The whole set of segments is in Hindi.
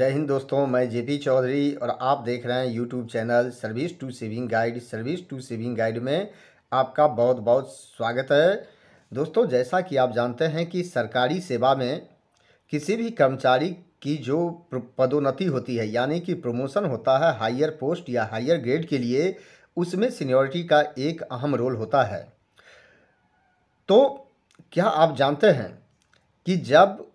जय हिंद दोस्तों मैं जेपी चौधरी और आप देख रहे हैं YouTube channel service to saving guide service to saving guide में आपका बहुत बहुत स्वागत है दोस्तों जैसा कि आप जानते हैं कि सरकारी सेवा में किसी भी कर्मचारी की जो पदोन्नति होती है यानी कि प्रमोशन होता है हायर पोस्ट या हायर ग्रेड के लिए उसमें सीनियोरिटी का एक अहम रोल होता है तो क्या आप जानते हैं कि जब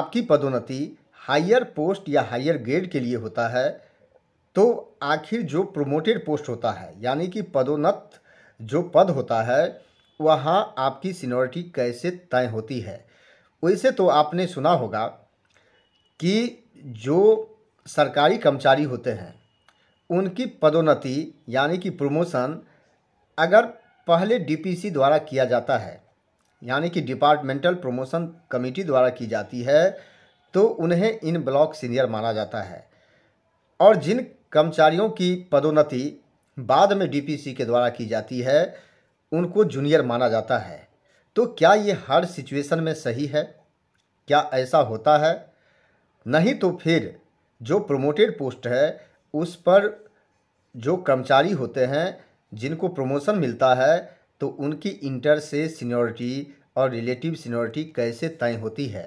आपकी पदोन्नति हायर पोस्ट या हायर ग्रेड के लिए होता है तो आखिर जो प्रोमोटेड पोस्ट होता है यानी कि पदोन्नत जो पद होता है वहाँ आपकी सीनोरिटी कैसे तय होती है वैसे तो आपने सुना होगा कि जो सरकारी कर्मचारी होते हैं उनकी पदोन्नति यानी कि प्रमोशन अगर पहले डीपीसी द्वारा किया जाता है यानी कि डिपार्टमेंटल प्रमोशन कमेटी द्वारा की जाती है तो उन्हें इन ब्लॉक सीनियर माना जाता है और जिन कर्मचारियों की पदोन्नति बाद में डीपीसी के द्वारा की जाती है उनको जूनियर माना जाता है तो क्या ये हर सिचुएशन में सही है क्या ऐसा होता है नहीं तो फिर जो प्रोमोटेड पोस्ट है उस पर जो कर्मचारी होते हैं जिनको प्रमोशन मिलता है तो उनकी इंटर से सीनियोरिटी और रिलेटिव सीनियोरिटी कैसे तय होती है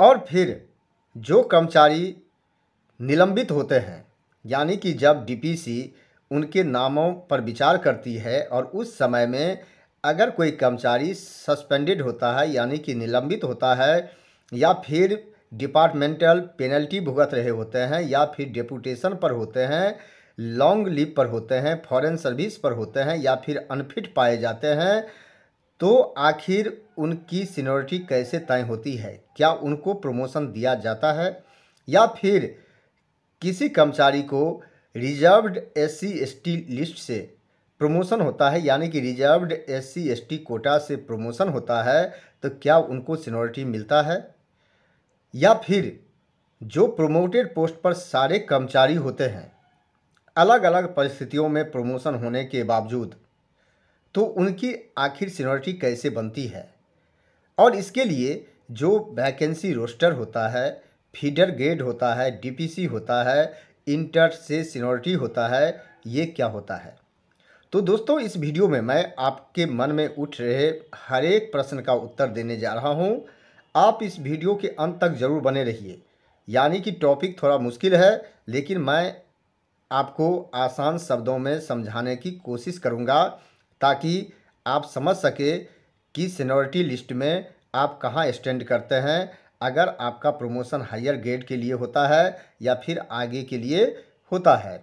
और फिर जो कर्मचारी निलंबित होते हैं यानी कि जब डीपीसी उनके नामों पर विचार करती है और उस समय में अगर कोई कर्मचारी सस्पेंडेड होता है यानी कि निलंबित होता है या फिर डिपार्टमेंटल पेनल्टी भुगत रहे होते हैं या फिर डेपुटेशन पर होते हैं लॉन्ग लीव पर होते हैं फॉरेन सर्विस पर होते हैं या फिर अनफिट पाए जाते हैं तो आखिर उनकी सीनियोरिटी कैसे तय होती है क्या उनको प्रमोशन दिया जाता है या फिर किसी कर्मचारी को रिजर्व्ड एस सी लिस्ट से प्रमोशन होता है यानी कि रिजर्व्ड एस सी कोटा से प्रमोशन होता है तो क्या उनको सीनोरिटी मिलता है या फिर जो प्रोमोटेड पोस्ट पर सारे कर्मचारी होते हैं अलग अलग परिस्थितियों में प्रमोशन होने के बावजूद तो उनकी आखिर सीनोरिटी कैसे बनती है और इसके लिए जो वैकेंसी रोस्टर होता है फीडर ग्रेड होता है डीपीसी होता है इंटर से सीनोरिटी होता है ये क्या होता है तो दोस्तों इस वीडियो में मैं आपके मन में उठ रहे हर एक प्रश्न का उत्तर देने जा रहा हूँ आप इस वीडियो के अंत तक ज़रूर बने रहिए यानी कि टॉपिक थोड़ा मुश्किल है लेकिन मैं आपको आसान शब्दों में समझाने की कोशिश करूँगा ताकि आप समझ सके कि सीनोरिटी लिस्ट में आप कहाँ स्टैंड करते हैं अगर आपका प्रमोशन हायर ग्रेड के लिए होता है या फिर आगे के लिए होता है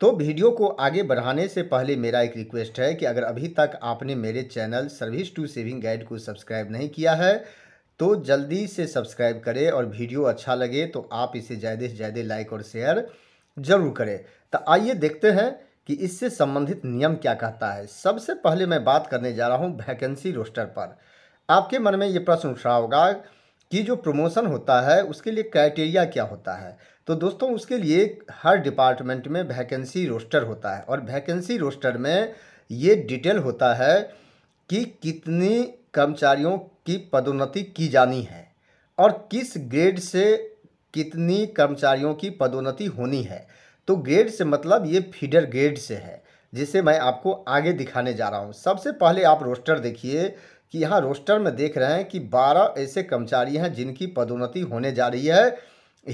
तो वीडियो को आगे बढ़ाने से पहले मेरा एक रिक्वेस्ट है कि अगर अभी तक आपने मेरे channel service to saving guide को सब्सक्राइब नहीं किया है तो जल्दी से सब्सक्राइब करें और वीडियो अच्छा लगे तो आप इसे ज़्यादा से ज़्यादा लाइक और शेयर ज़रूर करें तो आइए देखते हैं कि इससे संबंधित नियम क्या कहता है सबसे पहले मैं बात करने जा रहा हूँ वैकेंसी रोस्टर पर आपके मन में ये प्रश्न उठ रहा होगा कि जो प्रमोशन होता है उसके लिए क्राइटेरिया क्या होता है तो दोस्तों उसके लिए हर डिपार्टमेंट में वैकेंसी रोस्टर होता है और वैकेंसी रोस्टर में ये डिटेल होता है कि कितनी कर्मचारियों की पदोन्नति की जानी है और किस ग्रेड से कितनी कर्मचारियों की पदोन्नति होनी है तो ग्रेड से मतलब ये फीडर ग्रेड से है जिसे मैं आपको आगे दिखाने जा रहा हूँ सबसे पहले आप रोस्टर देखिए कि यहाँ रोस्टर में देख रहे हैं कि 12 ऐसे कर्मचारी हैं जिनकी पदोन्नति होने जा रही है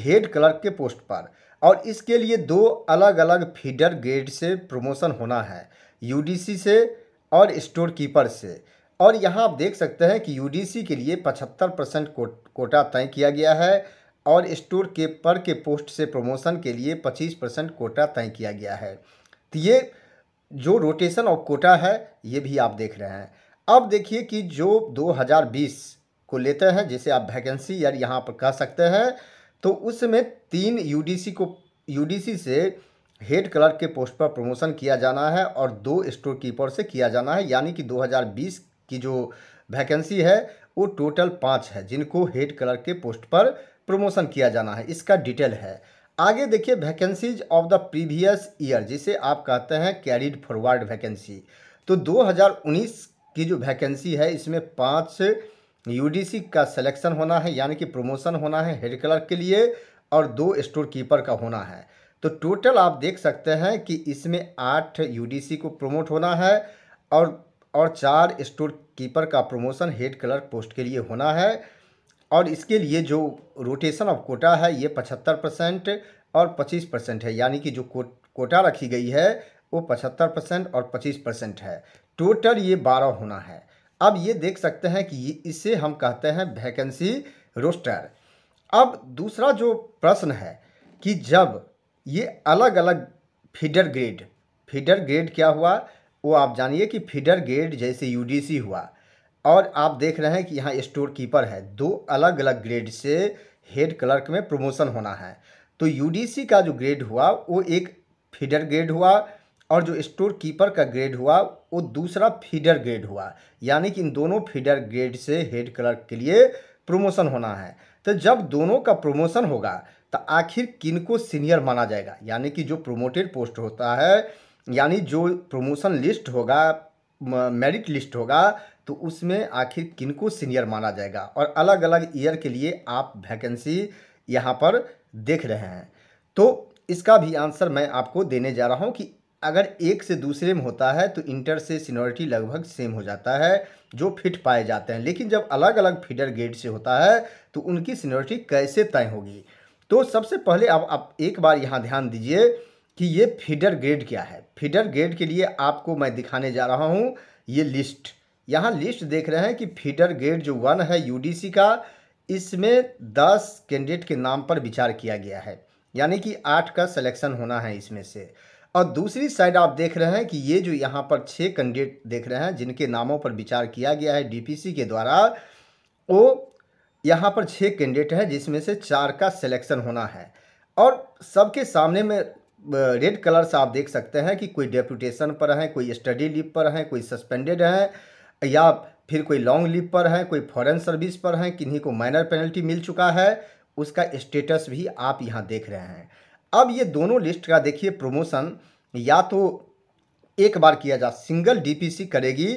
हेड क्लर्क के पोस्ट पर और इसके लिए दो अलग अलग फीडर ग्रेड से प्रमोशन होना है यूडीसी से और स्टोर कीपर से और यहाँ आप देख सकते हैं कि यूडीसी के लिए 75 परसेंट कोटा तय किया गया है और स्टोर के पर के पोस्ट से प्रमोशन के लिए 25 परसेंट कोटा तय किया गया है तो ये जो रोटेशन ऑफ कोटा है ये भी आप देख रहे हैं अब देखिए कि जो 2020 को लेते हैं जिसे आप वैकेंसी यार यहाँ पर कह सकते हैं तो उसमें तीन यूडीसी को यूडीसी से हेड क्लर्क के पोस्ट पर प्रमोशन किया जाना है और दो स्टोर कीपर से किया जाना है यानी कि 2020 की जो वैकेंसी है वो टोटल पाँच है जिनको हेड क्लर्क के पोस्ट पर प्रमोशन किया जाना है इसका डिटेल है आगे देखिए vacancies of the previous year जिसे आप कहते हैं कैरिड फॉरवर्ड वैकेंसी तो 2019 की जो वैकेंसी है इसमें पाँच यूडीसी का सिलेक्शन होना है यानी कि प्रमोशन होना है हेड क्लर्क के लिए और दो स्टोर कीपर का होना है तो टोटल आप देख सकते हैं कि इसमें आठ यू को प्रमोट होना है और और चार स्टोर कीपर का प्रमोशन हेड क्लर्क पोस्ट के लिए होना है और इसके लिए जो रोटेशन ऑफ कोटा है ये पचहत्तर परसेंट और पच्चीस परसेंट है यानी कि जो को, कोटा रखी गई है वो पचहत्तर परसेंट और पच्चीस परसेंट है टोटल ये बारह होना है अब ये देख सकते हैं कि इसे हम कहते हैं वैकेंसी रोस्टर अब दूसरा जो प्रश्न है कि जब ये अलग अलग फीडर ग्रेड फीडर ग्रेड क्या हुआ वो आप जानिए कि फीडर ग्रेड जैसे यूडीसी हुआ और आप देख रहे हैं कि यहाँ स्टोर कीपर है दो अलग अलग ग्रेड से हेड क्लर्क में प्रमोशन होना है तो यूडीसी का जो ग्रेड हुआ वो एक फीडर ग्रेड हुआ और जो स्टोर कीपर का ग्रेड हुआ वो दूसरा फीडर ग्रेड हुआ यानी कि इन दोनों फीडर ग्रेड से हेड क्लर्क के लिए प्रमोशन होना है तो जब दोनों का प्रमोशन होगा तो आखिर किन को सीनियर माना जाएगा यानी कि जो प्रोमोटेड पोस्ट होता है यानी जो प्रमोशन लिस्ट होगा मेरिट लिस्ट होगा तो उसमें आखिर किनको सीनियर माना जाएगा और अलग अलग ईयर के लिए आप वैकेंसी यहाँ पर देख रहे हैं तो इसका भी आंसर मैं आपको देने जा रहा हूँ कि अगर एक से दूसरे में होता है तो इंटर से सीनियोरिटी लगभग सेम हो जाता है जो फिट पाए जाते हैं लेकिन जब अलग अलग फीडर ग्रेड से होता है तो उनकी सीनियोरिटी कैसे तय होगी तो सबसे पहले आप, आप एक बार यहाँ ध्यान दीजिए कि ये फीडर ग्रेड क्या है फीडर ग्रेड के लिए आपको मैं दिखाने जा रहा हूँ ये लिस्ट यहाँ लिस्ट देख रहे हैं कि फीडर ग्रेड जो वन है यूडीसी का इसमें दस कैंडिडेट के नाम पर विचार किया गया है यानी कि आठ का सिलेक्शन होना है इसमें से और दूसरी साइड आप देख रहे हैं कि ये जो यहाँ पर छः कैंडिडेट देख रहे हैं जिनके नामों पर विचार किया गया है डी के द्वारा वो यहाँ पर छः कैंडिडेट हैं जिसमें से चार का सिलेक्शन होना है और सबके सामने में रेड कलर से आप देख सकते हैं कि कोई डेपुटेशन पर हैं कोई स्टडी लीव पर हैं कोई सस्पेंडेड हैं या फिर कोई लॉन्ग लीव पर हैं कोई फॉरेन सर्विस पर हैं किन्हीं को माइनर पेनल्टी मिल चुका है उसका स्टेटस भी आप यहाँ देख रहे हैं अब ये दोनों लिस्ट का देखिए प्रमोशन या तो एक बार किया जा सिंगल डीपीसी करेगी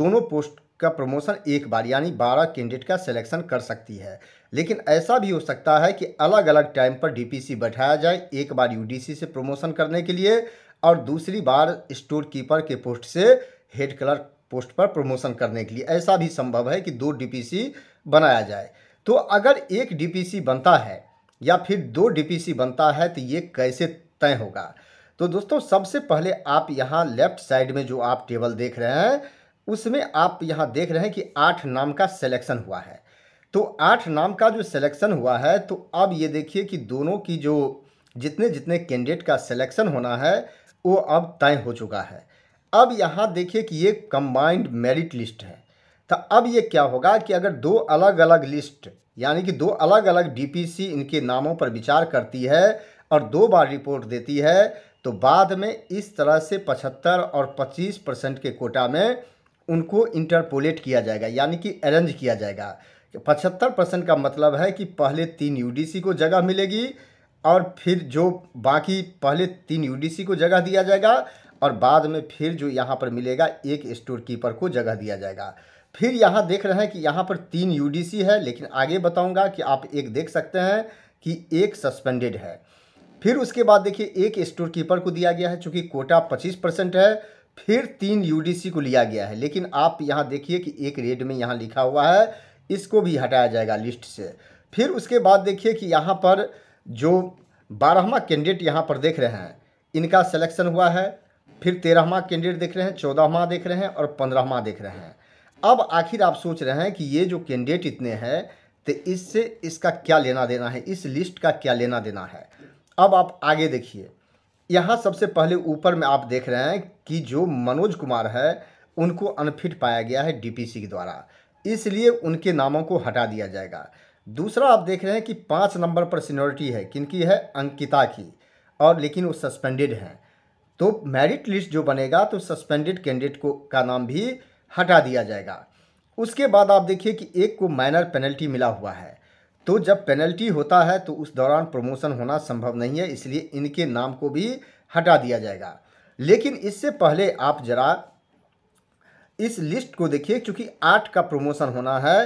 दोनों पोस्ट का प्रमोशन एक बार यानी बारह कैंडिडेट का सिलेक्शन कर सकती है लेकिन ऐसा भी हो सकता है कि अलग अलग टाइम पर डीपीसी बैठाया जाए एक बार यूडीसी से प्रमोशन करने के लिए और दूसरी बार स्टोर कीपर के पोस्ट से हेड क्लर्क पोस्ट पर प्रमोशन करने के लिए ऐसा भी संभव है कि दो डीपीसी बनाया जाए तो अगर एक डीपीसी बनता है या फिर दो डीपीसी बनता है तो ये कैसे तय होगा तो दोस्तों सबसे पहले आप यहाँ लेफ्ट साइड में जो आप टेबल देख रहे हैं उसमें आप यहाँ देख रहे हैं कि आठ नाम का सिलेक्शन हुआ है तो आठ नाम का जो सिलेक्शन हुआ है तो अब ये देखिए कि दोनों की जो जितने जितने कैंडिडेट का सिलेक्शन होना है वो अब तय हो चुका है अब यहाँ देखिए कि ये कम्बाइंड मेरिट लिस्ट है तो अब ये क्या होगा कि अगर दो अलग अलग लिस्ट यानी कि दो अलग अलग डीपीसी इनके नामों पर विचार करती है और दो बार रिपोर्ट देती है तो बाद में इस तरह से पचहत्तर और पच्चीस परसेंट के कोटा में उनको इंटरपोलेट किया जाएगा यानी कि अरेंज किया जाएगा पचहत्तर परसेंट का मतलब है कि पहले तीन यूडीसी को जगह मिलेगी और फिर जो बाकी पहले तीन यूडीसी को जगह दिया जाएगा और बाद में फिर जो यहाँ पर मिलेगा एक स्टोर कीपर को जगह दिया जाएगा फिर यहाँ देख रहे हैं कि यहाँ पर तीन यूडीसी है लेकिन आगे बताऊँगा कि आप एक देख सकते हैं कि एक सस्पेंडेड है फिर उसके बाद देखिए एक स्टोर कीपर को दिया गया है चूँकि कोटा पच्चीस परसेंट है फिर तीन यू को लिया गया है लेकिन आप यहाँ देखिए कि एक रेड में यहाँ लिखा हुआ है इसको भी हटाया जाएगा लिस्ट से फिर उसके बाद देखिए कि यहाँ पर जो बारहवा कैंडिडेट यहाँ पर देख रहे हैं इनका सिलेक्शन हुआ है फिर तेरहवा कैंडिडेट देख रहे हैं चौदहवा देख रहे हैं और पंद्रहवा देख रहे हैं अब आखिर आप सोच रहे हैं कि ये जो कैंडिडेट इतने हैं तो इससे इसका क्या लेना देना है इस लिस्ट का क्या लेना देना है अब आप आगे देखिए यहाँ सबसे पहले ऊपर में आप देख रहे हैं कि जो मनोज कुमार है उनको अनफिट पाया गया है डीपीसी के द्वारा इसलिए उनके नामों को हटा दिया जाएगा दूसरा आप देख रहे हैं कि पाँच नंबर पर सीनोरिटी है किनकी है अंकिता की और लेकिन वो सस्पेंडेड हैं तो मेरिट लिस्ट जो बनेगा तो सस्पेंडेड कैंडिडेट को का नाम भी हटा दिया जाएगा उसके बाद आप देखिए कि एक को माइनर पेनल्टी मिला हुआ है तो जब पेनल्टी होता है तो उस दौरान प्रमोशन होना संभव नहीं है इसलिए इनके नाम को भी हटा दिया जाएगा लेकिन इससे पहले आप जरा इस लिस्ट को देखिए क्योंकि आठ का प्रमोशन होना है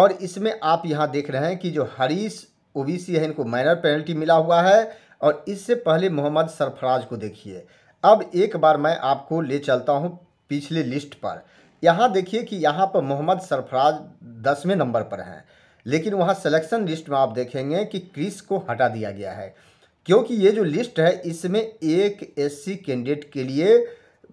और इसमें आप यहाँ देख रहे हैं कि जो हरीश ओबीसी है इनको माइनर पेनल्टी मिला हुआ है और इससे पहले मोहम्मद सरफराज को देखिए अब एक बार मैं आपको ले चलता हूँ पिछले लिस्ट पर यहाँ देखिए कि यहाँ पर मोहम्मद सरफराज दसवें नंबर पर हैं लेकिन वहाँ सिलेक्शन लिस्ट में आप देखेंगे कि क्रिस को हटा दिया गया है क्योंकि ये जो लिस्ट है इसमें एक एससी कैंडिडेट के लिए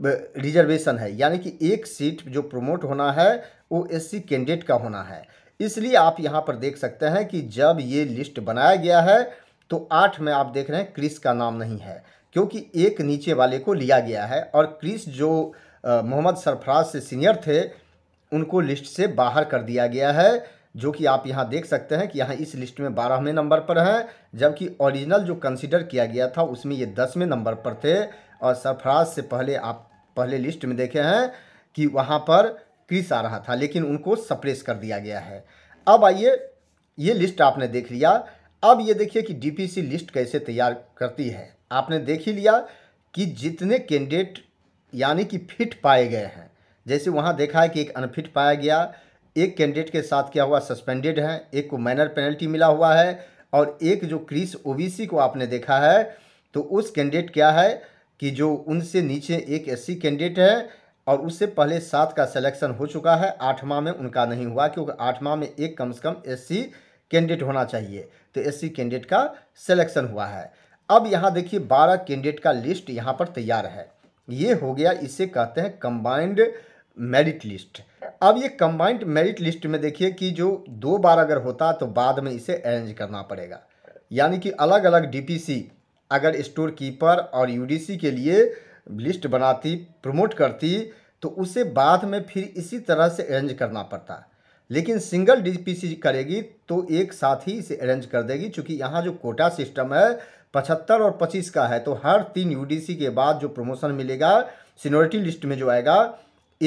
रिजर्वेशन है यानी कि एक सीट जो प्रमोट होना है वो एससी कैंडिडेट का होना है इसलिए आप यहाँ पर देख सकते हैं कि जब ये लिस्ट बनाया गया है तो आठ में आप देख रहे हैं क्रिस का नाम नहीं है क्योंकि एक नीचे वाले को लिया गया है और क्रिस जो मोहम्मद सरफराज से सीनियर थे उनको लिस्ट से बाहर कर दिया गया है जो कि आप यहाँ देख सकते हैं कि यहाँ इस लिस्ट में बारहवें नंबर पर हैं जबकि ओरिजिनल जो कंसिडर किया गया था उसमें ये दसवें नंबर पर थे और सरफराज से पहले आप पहले लिस्ट में देखे हैं कि वहाँ पर क्रिस आ रहा था लेकिन उनको सप्रेस कर दिया गया है अब आइए ये लिस्ट आपने देख लिया अब ये देखिए कि डी लिस्ट कैसे तैयार करती है आपने देख ही लिया कि जितने कैंडिडेट यानी कि फिट पाए गए हैं जैसे वहाँ देखा है कि एक अनफिट पाया गया एक कैंडिडेट के साथ क्या हुआ सस्पेंडेड है एक को माइनर पेनल्टी मिला हुआ है और एक जो क्रिस ओबीसी को आपने देखा है तो उस कैंडिडेट क्या है कि जो उनसे नीचे एक एससी कैंडिडेट है और उससे पहले सात का सिलेक्शन हो चुका है आठवां में उनका नहीं हुआ क्योंकि आठवां में एक कम से कम एससी कैंडिडेट होना चाहिए तो एससी कैंडिडेट का सिलेक्शन हुआ है अब यहाँ देखिए बारह कैंडिडेट का लिस्ट यहाँ पर तैयार है ये हो गया इसे कहते हैं कंबाइंड मेरिट लिस्ट अब ये कंबाइंड मेरिट लिस्ट में देखिए कि जो दो बार अगर होता तो बाद में इसे अरेंज करना पड़ेगा यानी कि अलग अलग डीपीसी अगर स्टोर कीपर और यूडीसी के लिए लिस्ट बनाती प्रमोट करती तो उसे बाद में फिर इसी तरह से अरेंज करना पड़ता लेकिन सिंगल डीपीसी करेगी तो एक साथ ही इसे अरेंज कर देगी क्योंकि यहाँ जो कोटा सिस्टम है पचहत्तर और पच्चीस का है तो हर तीन यू के बाद जो प्रमोशन मिलेगा सीनोरिटी लिस्ट में जो आएगा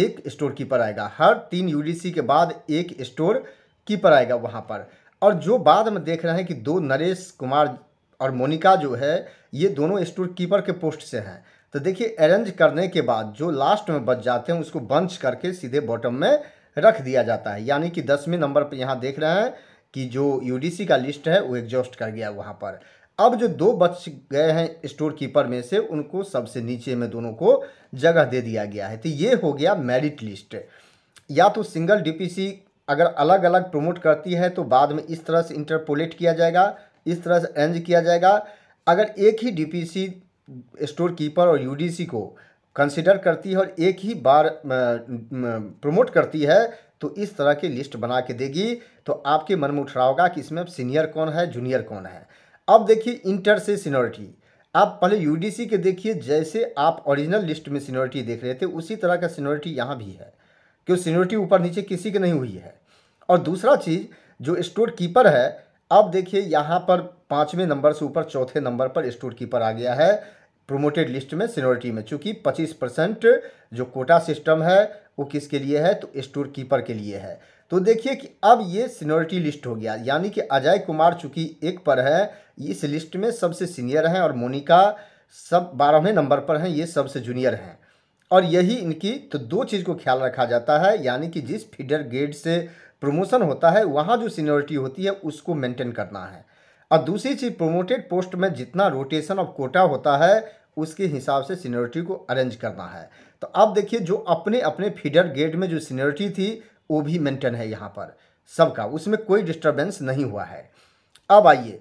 एक स्टोर कीपर आएगा हर तीन यू के बाद एक स्टोर कीपर आएगा वहाँ पर और जो बाद में देख रहे हैं कि दो नरेश कुमार और मोनिका जो है ये दोनों स्टोर कीपर के पोस्ट से हैं तो देखिए अरेंज करने के बाद जो लास्ट में बच जाते हैं उसको बंच करके सीधे बॉटम में रख दिया जाता है यानी कि दसवें नंबर पर यहाँ देख रहे हैं कि जो यूडीसी का लिस्ट है वो एग्जॉस्ट कर गया वहाँ पर अब जो दो बच गए हैं स्टोर कीपर में से उनको सबसे नीचे में दोनों को जगह दे दिया गया है तो ये हो गया मेरिट लिस्ट या तो सिंगल डीपीसी अगर अलग अलग प्रमोट करती है तो बाद में इस तरह से इंटरपोलेट किया जाएगा इस तरह से अरेंज किया जाएगा अगर एक ही डीपीसी स्टोर कीपर और यूडीसी को कंसिडर करती है और एक ही बार प्रमोट करती है तो इस तरह की लिस्ट बना के देगी तो आपके मन में उठ रहा होगा कि इसमें सीनियर कौन है जूनियर कौन है अब देखिए इंटर से सीनोरिटी आप पहले यूडीसी के देखिए जैसे आप ओरिजिनल लिस्ट में सीनोरिटी देख रहे थे उसी तरह का सीनोरिटी यहाँ भी है क्यों सीनोरिटी ऊपर नीचे किसी की नहीं हुई है और दूसरा चीज़ जो स्टोर कीपर है अब देखिए यहाँ पर पाँचवें नंबर से ऊपर चौथे नंबर पर स्टोर कीपर आ गया है प्रोमोटेड लिस्ट में सीनोरिटी में चूँकि पच्चीस परसेंट जो कोटा सिस्टम है वो किसके लिए है तो स्टोर कीपर के लिए है तो देखिए कि अब ये सीनियोरिटी लिस्ट हो गया यानी कि अजय कुमार चूंकि एक पर है इस लिस्ट में सबसे सीनियर हैं और मोनिका सब बारहवें नंबर पर हैं ये सबसे जूनियर हैं और यही इनकी तो दो चीज़ को ख्याल रखा जाता है यानी कि जिस फीडर गेड से प्रमोशन होता है वहाँ जो सीनियोरिटी होती है उसको मेंटेन करना है और दूसरी चीज़ प्रोमोटेड पोस्ट में जितना रोटेशन ऑफ कोटा होता है उसके हिसाब से सीनियोरिटी को अरेंज करना है तो अब देखिए जो अपने अपने फीडर गेड में जो सीनियोरिटी थी वो भी मेंटेन है यहाँ पर सबका उसमें कोई डिस्टर्बेंस नहीं हुआ है अब आइए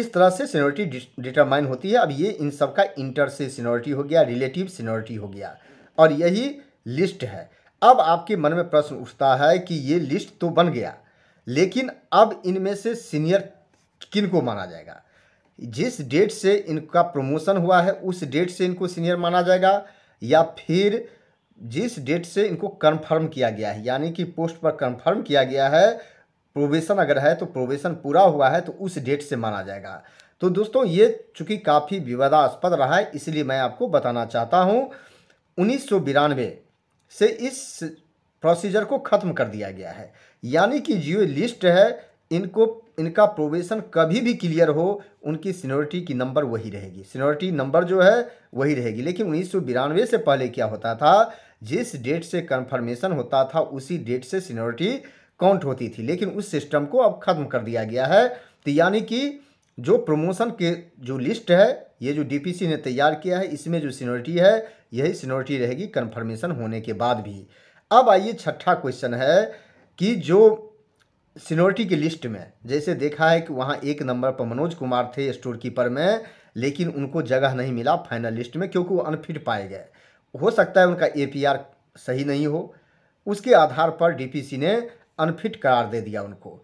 इस तरह से सीनियोरिटी डिटरमाइन होती है अब ये इन सब का इंटर से सीनियोरिटी हो गया रिलेटिव सीनियोरिटी हो गया और यही लिस्ट है अब आपके मन में प्रश्न उठता है कि ये लिस्ट तो बन गया लेकिन अब इनमें से सीनियर किन को माना जाएगा जिस डेट से इनका प्रमोशन हुआ है उस डेट से इनको सीनियर माना जाएगा या फिर जिस डेट से इनको कन्फर्म किया गया है यानी कि पोस्ट पर कन्फर्म किया गया है प्रोबेशन अगर है तो प्रोबेशन पूरा हुआ है तो उस डेट से माना जाएगा तो दोस्तों ये चूँकि काफ़ी विवादास्पद रहा है इसलिए मैं आपको बताना चाहता हूँ उन्नीस से इस प्रोसीजर को ख़त्म कर दिया गया है यानी कि जियो लिस्ट है इनको इनका प्रोबेशन कभी भी क्लियर हो उनकी सीनोरिटी की नंबर वही रहेगी सीनियोरिटी नंबर जो है वही रहेगी लेकिन उन्नीस से पहले क्या होता था जिस डेट से कन्फर्मेशन होता था उसी डेट से सीनियोरिटी काउंट होती थी लेकिन उस सिस्टम को अब ख़त्म कर दिया गया है तो यानी कि जो प्रमोशन के जो लिस्ट है ये जो डीपीसी ने तैयार किया है इसमें जो सीनियोरिटी है यही सीनियोरिटी रहेगी कन्फर्मेशन होने के बाद भी अब आइए छठा क्वेश्चन है कि जो सीनियोरिटी की लिस्ट में जैसे देखा है कि वहाँ एक नंबर पर मनोज कुमार थे स्टोर कीपर में लेकिन उनको जगह नहीं मिला फाइनल लिस्ट में क्योंकि वो अनफिट पाए गए हो सकता है उनका एपीआर सही नहीं हो उसके आधार पर डीपीसी ने अनफिट करार दे दिया उनको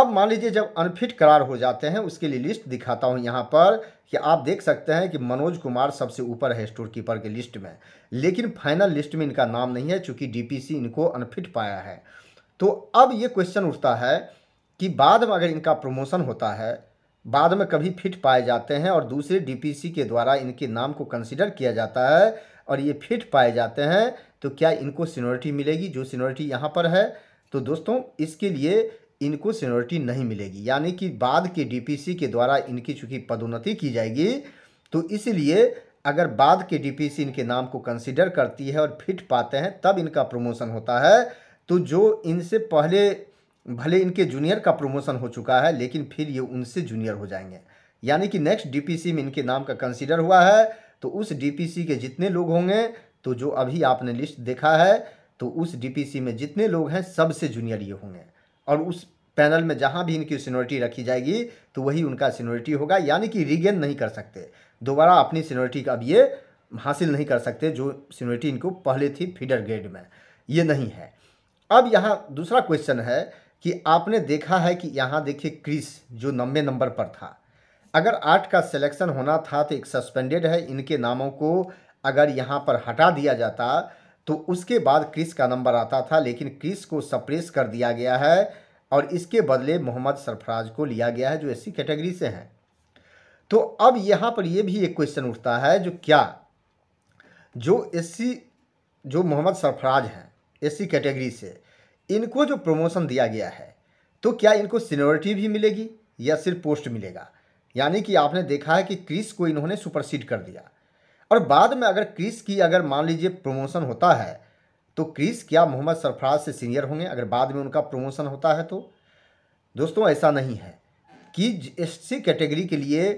अब मान लीजिए जब अनफिट करार हो जाते हैं उसके लिए लिस्ट दिखाता हूँ यहाँ पर कि आप देख सकते हैं कि मनोज कुमार सबसे ऊपर है स्टोर कीपर के लिस्ट में लेकिन फाइनल लिस्ट में इनका नाम नहीं है चूँकि डी इनको अनफिट पाया है तो अब ये क्वेश्चन उठता है कि बाद में अगर इनका प्रमोशन होता है बाद में कभी फिट पाए जाते हैं और दूसरे डीपीसी के द्वारा इनके नाम को कंसिडर किया जाता है और ये फिट पाए जाते हैं तो क्या इनको सीनोरिटी मिलेगी जो सीनोरिटी यहाँ पर है तो दोस्तों इसके लिए इनको सीनोरिटी नहीं मिलेगी यानी कि बाद के डीपीसी के द्वारा इनकी चूँकि पदोन्नति की जाएगी तो इसलिए अगर बाद के डीपीसी इनके नाम को कंसिडर करती है और फिट पाते हैं तब इनका प्रमोशन होता है तो जो इनसे पहले भले इनके जूनियर का प्रमोशन हो चुका है लेकिन फिर ये उनसे जूनियर हो जाएंगे यानी कि नेक्स्ट डीपीसी में इनके नाम का कंसिडर हुआ है तो उस डीपीसी के जितने लोग होंगे तो जो अभी आपने लिस्ट देखा है तो उस डीपीसी में जितने लोग हैं सबसे जूनियर ये होंगे और उस पैनल में जहाँ भी इनकी सीनियोरिटी रखी जाएगी तो वही उनका सीनोरिटी होगा यानी कि रिगेन नहीं कर सकते दोबारा अपनी सीनियोरिटी का अब ये हासिल नहीं कर सकते जो सीनियोरिटी इनको पहले थी फीडर ग्रेड में ये नहीं है अब यहाँ दूसरा क्वेश्चन है कि आपने देखा है कि यहाँ देखिए क्रिस जो नब्बे नंबर पर था अगर आठ का सिलेक्शन होना था तो एक सस्पेंडेड है इनके नामों को अगर यहाँ पर हटा दिया जाता तो उसके बाद क्रिस का नंबर आता था लेकिन क्रिस को सप्रेस कर दिया गया है और इसके बदले मोहम्मद सरफराज को लिया गया है जो एससी कैटेगरी से हैं तो अब यहाँ पर यह भी एक क्वेश्चन उठता है जो क्या जो एससी जो मोहम्मद सरफराज हैं एससी कैटेगरी से इनको जो प्रमोशन दिया गया है तो क्या इनको सीनियोरिटी भी मिलेगी या सिर्फ पोस्ट मिलेगा यानी कि आपने देखा है कि क्रिस को इन्होंने सुपरसीड कर दिया और बाद में अगर क्रिस की अगर मान लीजिए प्रमोशन होता है तो क्रिस क्या मोहम्मद सरफराज से सीनियर होंगे अगर बाद में उनका प्रमोशन होता है तो दोस्तों ऐसा नहीं है कि एस सी कैटेगरी के लिए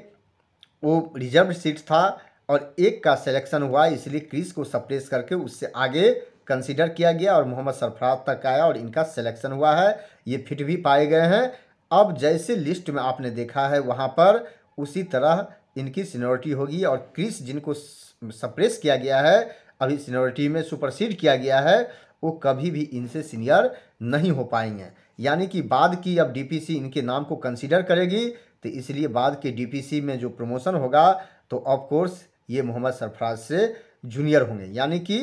वो रिजर्व सीट था और एक का सिलेक्शन हुआ इसलिए क्रिस को सप्रेस करके उससे आगे कंसीडर किया गया और मोहम्मद सरफराज तक आया और इनका सिलेक्शन हुआ है ये फिट भी पाए गए हैं अब जैसे लिस्ट में आपने देखा है वहाँ पर उसी तरह इनकी सीनियोरिटी होगी और क्रिस जिनको सप्रेस किया गया है अभी सीनियोरिटी में सुपरसीड किया गया है वो कभी भी इनसे सीनियर नहीं हो पाएंगे यानी कि बाद की अब डीपीसी इनके नाम को कंसीडर करेगी तो इसलिए बाद के डीपीसी में जो प्रमोशन होगा तो ऑफकोर्स ये मोहम्मद सरफराज से जूनियर होंगे यानी कि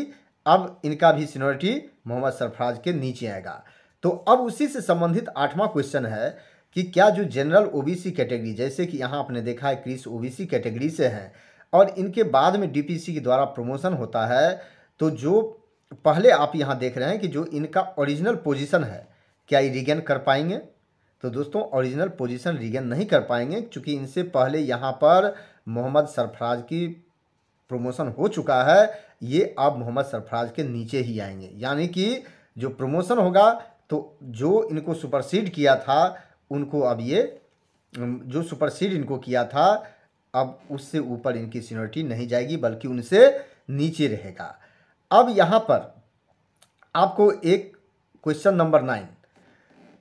अब इनका भी सीनियोरिटी मोहम्मद सरफराज के नीचे आएगा तो अब उसी से संबंधित आठवां क्वेश्चन है कि क्या जो जनरल ओबीसी कैटेगरी जैसे कि यहाँ आपने देखा है क्रिस ओबीसी कैटेगरी से हैं और इनके बाद में डीपीसी के द्वारा प्रमोशन होता है तो जो पहले आप यहाँ देख रहे हैं कि जो इनका ओरिजिनल पोजिशन है क्या ये रिगेन कर पाएंगे तो दोस्तों ओरिजिनल पोजीशन रिगेन नहीं कर पाएंगे क्योंकि इनसे पहले यहाँ पर मोहम्मद सरफराज की प्रमोशन हो चुका है ये अब मोहम्मद सरफराज के नीचे ही आएंगे यानी कि जो प्रमोशन होगा तो जो इनको सुपरसीड किया था उनको अब ये जो सुपरसीड इनको किया था अब उससे ऊपर इनकी सीनियरिटी नहीं जाएगी बल्कि उनसे नीचे रहेगा अब यहाँ पर आपको एक क्वेश्चन नंबर नाइन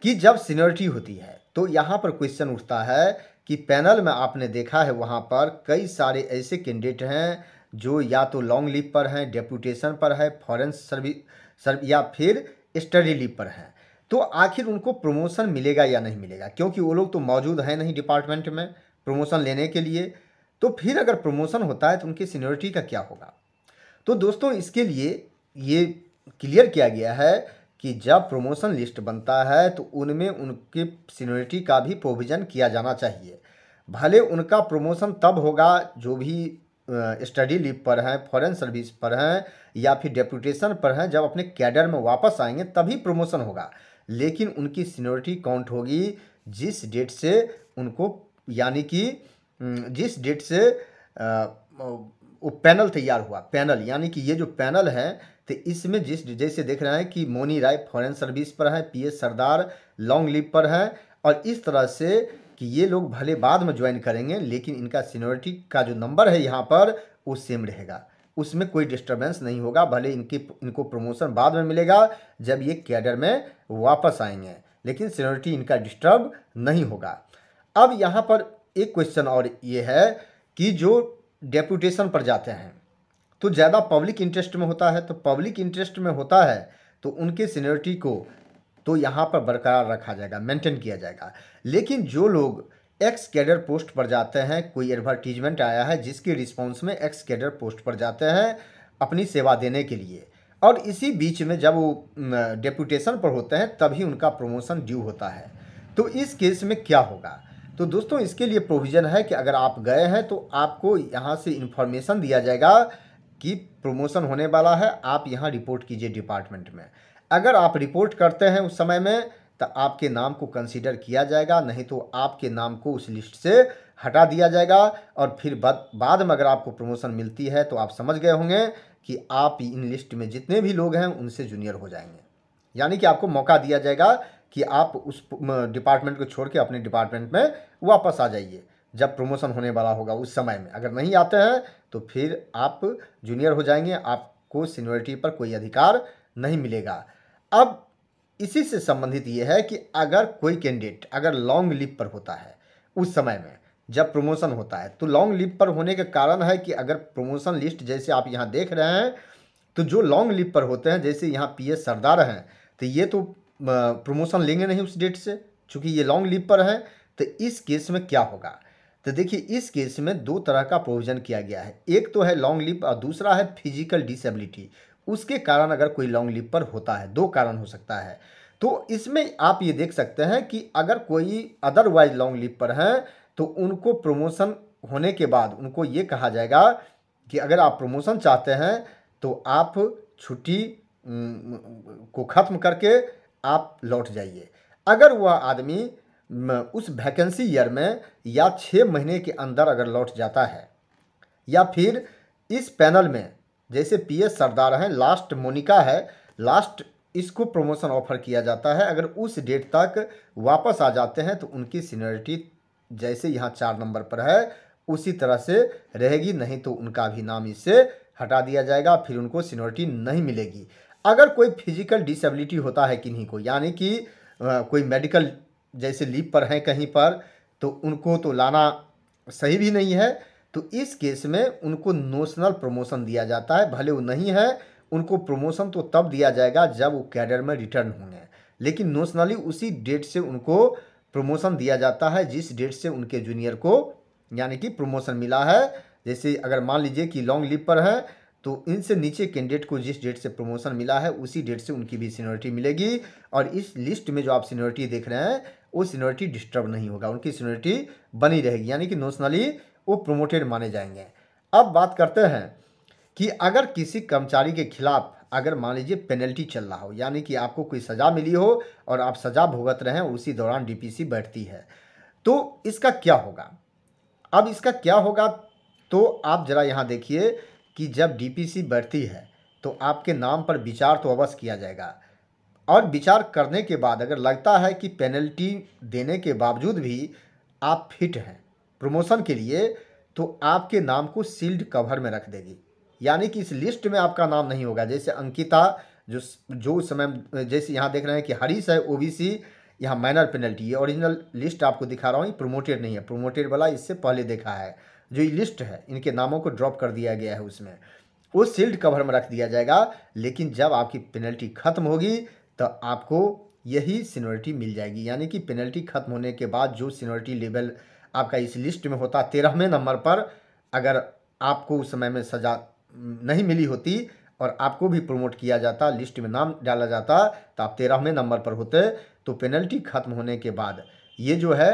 कि जब सीनियरिटी होती है तो यहाँ पर क्वेश्चन उठता है कि पैनल में आपने देखा है वहाँ पर कई सारे ऐसे कैंडिडेट हैं जो या तो लॉन्ग लीव पर हैं डेपुटेशन पर है फॉरेन सर्विस सर्व या फिर स्टडी लीव पर हैं तो आखिर उनको प्रमोशन मिलेगा या नहीं मिलेगा क्योंकि वो लोग तो मौजूद हैं नहीं डिपार्टमेंट में प्रमोशन लेने के लिए तो फिर अगर प्रमोशन होता है तो उनकी सीनियरिटी का क्या होगा तो दोस्तों इसके लिए ये क्लियर किया गया है कि जब प्रमोशन लिस्ट बनता है तो उनमें उनके सीनियरिटी का भी प्रोविज़न किया जाना चाहिए भले उनका प्रमोशन तब होगा जो भी स्टडी लीव पर हैं फॉरेन सर्विस पर हैं या फिर डेपुटेशन पर हैं जब अपने कैडर में वापस आएंगे तभी प्रमोशन होगा लेकिन उनकी सीनियोरिटी काउंट होगी जिस डेट से उनको यानी कि जिस डेट से वो पैनल तैयार हुआ पैनल यानी कि ये जो पैनल है तो इसमें जिस जैसे देख रहे हैं कि मोनी राय फॉरेन सर्विस पर है P S Sardar long leave पर है और इस तरह से कि ये लोग भले बाद में ज्वाइन करेंगे लेकिन इनका सीनियोरिटी का जो नंबर है यहाँ पर वो सेम रहेगा उसमें कोई डिस्टर्बेंस नहीं होगा भले इनकी इनको प्रमोशन बाद में मिलेगा जब ये कैडर में वापस आएंगे लेकिन सीनियरिटी इनका डिस्टर्ब नहीं होगा अब यहाँ पर एक क्वेश्चन और ये है कि जो डेपुटेशन पर जाते हैं तो ज़्यादा पब्लिक इंटरेस्ट में होता है तो पब्लिक इंटरेस्ट में होता है तो उनके सीनियरिटी को तो यहाँ पर बरकरार रखा जाएगा मेंटेन किया जाएगा लेकिन जो लोग एक्स कैडर पोस्ट पर जाते हैं कोई एडवर्टीजमेंट आया है जिसकी रिस्पॉन्स में एक्स कैडर पोस्ट पर जाते हैं अपनी सेवा देने के लिए और इसी बीच में जब वो डेपुटेशन पर होते हैं तभी उनका प्रमोशन ड्यू होता है तो इस केस में क्या होगा तो दोस्तों इसके लिए प्रोविज़न है कि अगर आप गए हैं तो आपको यहाँ से इन्फॉर्मेशन दिया जाएगा कि प्रमोशन होने वाला है आप यहाँ रिपोर्ट कीजिए डिपार्टमेंट में अगर आप रिपोर्ट करते हैं उस समय में तो आपके नाम को कंसिडर किया जाएगा नहीं तो आपके नाम को उस लिस्ट से हटा दिया जाएगा और फिर बाद बाद में अगर आपको प्रमोशन मिलती है तो आप समझ गए होंगे कि आप इन लिस्ट में जितने भी लोग हैं उनसे जूनियर हो जाएंगे यानी कि आपको मौका दिया जाएगा कि आप उस डिपार्टमेंट को छोड़ के अपने डिपार्टमेंट में वापस आ जाइए जब प्रमोशन होने वाला होगा उस समय में अगर नहीं आते हैं तो फिर आप जूनियर हो जाएंगे आपको सीनियरिटी पर कोई अधिकार नहीं मिलेगा अब इसी से संबंधित ये है कि अगर कोई कैंडिडेट अगर लॉन्ग लिप पर होता है उस समय में जब प्रमोशन होता है तो लॉन्ग लिप पर होने के कारण है कि अगर प्रमोशन लिस्ट जैसे आप यहाँ देख रहे हैं तो जो लॉन्ग लिप पर होते हैं जैसे यहाँ पी एस सरदार हैं तो ये तो प्रमोशन लेंगे नहीं उस डेट से चूँकि ये लॉन्ग लिप पर हैं तो इस केस में क्या होगा तो देखिए इस केस में दो तरह का प्रोविज़न किया गया है एक तो है लॉन्ग लिप और दूसरा है फिजिकल डिसेबिलिटी उसके कारण अगर कोई लॉन्ग लीव पर होता है दो कारण हो सकता है तो इसमें आप ये देख सकते हैं कि अगर कोई अदरवाइज लॉन्ग लीव पर हैं तो उनको प्रमोशन होने के बाद उनको ये कहा जाएगा कि अगर आप प्रमोशन चाहते हैं तो आप छुट्टी को ख़त्म करके आप लौट जाइए अगर वह आदमी उस वैकेंसी ईयर में या छः महीने के अंदर अगर लौट जाता है या फिर इस पैनल में जैसे पी एस सरदार हैं लास्ट मोनिका है लास्ट इसको प्रमोशन ऑफर किया जाता है अगर उस डेट तक वापस आ जाते हैं तो उनकी सीनियरिटी जैसे यहाँ चार नंबर पर है उसी तरह से रहेगी नहीं तो उनका भी नाम इससे हटा दिया जाएगा फिर उनको सीनियरिटी नहीं मिलेगी अगर कोई फिजिकल डिसेबिलिटी होता है किन्हीं को यानी कि कोई मेडिकल जैसे लीप पर हैं कहीं पर तो उनको तो लाना सही भी नहीं है तो इस केस में उनको नोशनल प्रमोशन दिया जाता है भले वो नहीं है उनको प्रमोशन तो तब दिया जाएगा जब वो कैडर में रिटर्न होंगे लेकिन नोशनली उसी डेट से उनको प्रमोशन दिया जाता है जिस डेट से उनके जूनियर को यानी कि प्रमोशन मिला है जैसे अगर मान लीजिए कि लॉन्ग लिप पर है तो इनसे नीचे कैंडिडेट को जिस डेट से प्रमोशन मिला है उसी डेट से उनकी भी सीनियरिटी मिलेगी और इस लिस्ट में जो आप सीनियरिटी देख रहे हैं वो सीनियरिटी डिस्टर्ब नहीं होगा उनकी सीनियरिटी बनी रहेगी यानी कि नोशनली वो प्रमोटेड माने जाएंगे अब बात करते हैं कि अगर किसी कर्मचारी के खिलाफ अगर मान लीजिए पेनल्टी चल रहा हो यानी कि आपको कोई सज़ा मिली हो और आप सज़ा भुगत रहे हैं उसी दौरान डीपीसी बैठती है तो इसका क्या होगा अब इसका क्या होगा तो आप ज़रा यहाँ देखिए कि जब डीपीसी बैठती है तो आपके नाम पर विचार तो अवश्य किया जाएगा और विचार करने के बाद अगर लगता है कि पेनल्टी देने के बावजूद भी आप फिट हैं प्रमोशन के लिए तो आपके नाम को सील्ड कवर में रख देगी यानी कि इस लिस्ट में आपका नाम नहीं होगा जैसे अंकिता जो जो उस समय जैसे यहाँ देख रहे हैं कि हरीश है ओबीसी यहाँ माइनर पेनल्टी है ओरिजिनल लिस्ट आपको दिखा रहा हूँ ये प्रोमोटेड नहीं है प्रोमोटेड वाला इससे पहले देखा है जो ये लिस्ट है इनके नामों को ड्रॉप कर दिया गया है उसमें वो सील्ड कवर में रख दिया जाएगा लेकिन जब आपकी पेनल्टी खत्म होगी तो आपको यही सीनोरिटी मिल जाएगी यानी कि पेनल्टी खत्म होने के बाद जो सीनोरिटी लेवल आपका इस लिस्ट में होता तेरहवें नंबर पर अगर आपको उस समय में सजा नहीं मिली होती और आपको भी प्रमोट किया जाता लिस्ट में नाम डाला जाता तो आप तेरहवें नंबर पर होते तो पेनल्टी खत्म होने के बाद ये जो है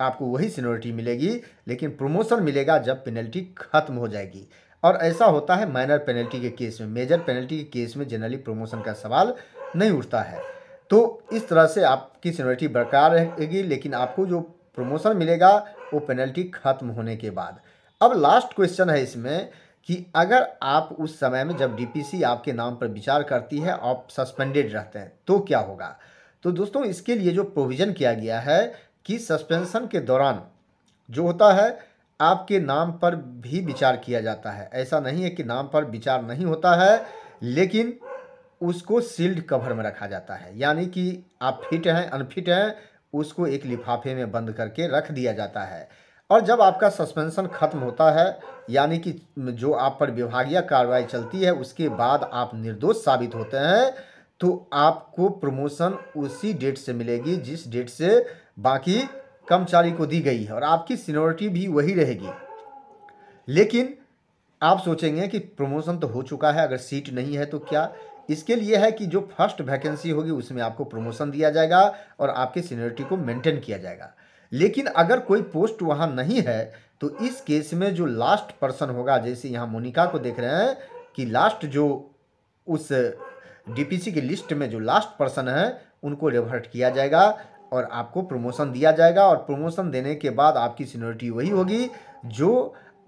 आपको वही सीनोरिटी मिलेगी लेकिन प्रमोशन मिलेगा जब पेनल्टी खत्म हो जाएगी और ऐसा होता है माइनर पेनल्टी के केस में मेजर पेनल्टी के केस में जनरली प्रमोशन का सवाल नहीं उठता है तो इस तरह से आपकी सीनोरिटी बरकरार रहेगी लेकिन आपको जो प्रमोशन मिलेगा वो पेनल्टी खत्म होने के बाद अब लास्ट क्वेश्चन है इसमें कि अगर आप उस समय में जब डीपीसी आपके नाम पर विचार करती है आप सस्पेंडेड रहते हैं तो क्या होगा तो दोस्तों इसके लिए जो प्रोविज़न किया गया है कि सस्पेंशन के दौरान जो होता है आपके नाम पर भी विचार किया जाता है ऐसा नहीं है कि नाम पर विचार नहीं होता है लेकिन उसको सील्ड कवर में रखा जाता है यानी कि आप फिट हैं अनफिट हैं उसको एक लिफाफे में बंद करके रख दिया जाता है और जब आपका सस्पेंशन खत्म होता है यानी कि जो आप पर विभागीय कार्रवाई चलती है उसके बाद आप निर्दोष साबित होते हैं तो आपको प्रमोशन उसी डेट से मिलेगी जिस डेट से बाकी कर्मचारी को दी गई है और आपकी सीनोरिटी भी वही रहेगी लेकिन आप सोचेंगे कि प्रमोशन तो हो चुका है अगर सीट नहीं है तो क्या इसके लिए है कि जो फर्स्ट वैकेंसी होगी उसमें आपको प्रमोशन दिया जाएगा और आपके सीनियरिटी को मेंटेन किया जाएगा लेकिन अगर कोई पोस्ट वहाँ नहीं है तो इस केस में जो लास्ट पर्सन होगा जैसे यहाँ मोनिका को देख रहे हैं कि लास्ट जो उस डीपीसी की लिस्ट में जो लास्ट पर्सन है उनको रिवर्ट किया जाएगा और आपको प्रमोशन दिया जाएगा और प्रमोशन देने के बाद आपकी सीनियरिटी वही होगी जो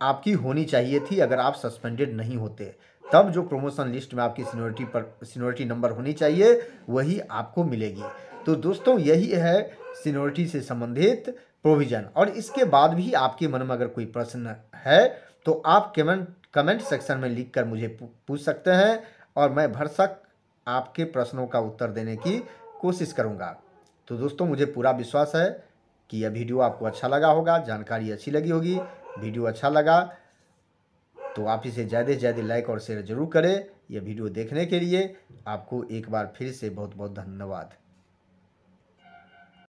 आपकी होनी चाहिए थी अगर आप सस्पेंडेड नहीं होते तब जो प्रमोशन लिस्ट में आपकी सीनियोरिटी पर सीनियोरिटी नंबर होनी चाहिए वही आपको मिलेगी तो दोस्तों यही है सीनियोरिटी से संबंधित प्रोविज़न और इसके बाद भी आपके मन में अगर कोई प्रश्न है तो आप कमेंट कमेंट सेक्शन में लिख कर मुझे पूछ सकते हैं और मैं भरसक आपके प्रश्नों का उत्तर देने की कोशिश करूँगा तो दोस्तों मुझे पूरा विश्वास है कि यह वीडियो आपको अच्छा लगा होगा जानकारी अच्छी लगी होगी वीडियो अच्छा लगा तो आप इसे ज़्यादा से ज़्यादा लाइक और शेयर जरूर करें यह वीडियो देखने के लिए आपको एक बार फिर से बहुत बहुत धन्यवाद